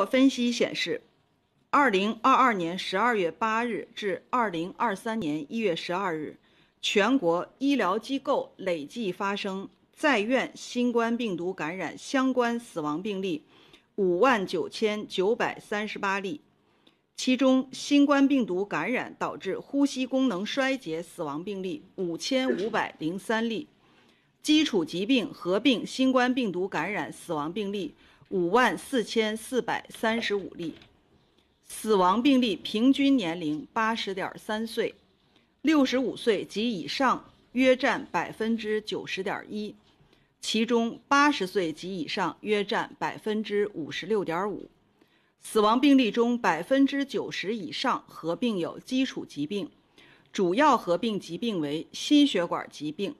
据分析显示，二零二二年十二月八日至二零二三年一月十二日，全国医疗机构累计发生在院新冠病毒感染相关死亡病例五万九千九百三十八例，其中新冠病毒感染导致呼吸功能衰竭死亡病例五千五百零三例，基础疾病合并新冠病毒感染死亡病例。五万四千四百三十五例，死亡病例平均年龄八十点三岁，六十五岁及以上约占百分之九十点一，其中八十岁及以上约占百分之五十六点五。死亡病例中百分之九十以上合并有基础疾病，主要合并疾病为心血管疾病、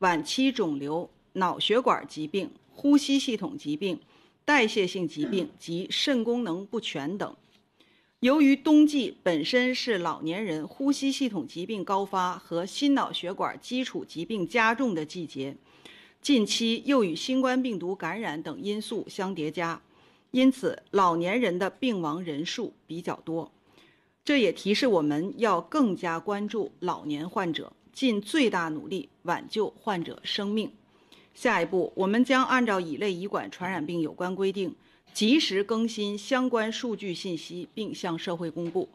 晚期肿瘤、脑血管疾病、呼吸系统疾病。代谢性疾病及肾功能不全等。由于冬季本身是老年人呼吸系统疾病高发和心脑血管基础疾病加重的季节，近期又与新冠病毒感染等因素相叠加，因此老年人的病亡人数比较多。这也提示我们要更加关注老年患者，尽最大努力挽救患者生命。下一步，我们将按照乙类乙管传染病有关规定，及时更新相关数据信息，并向社会公布。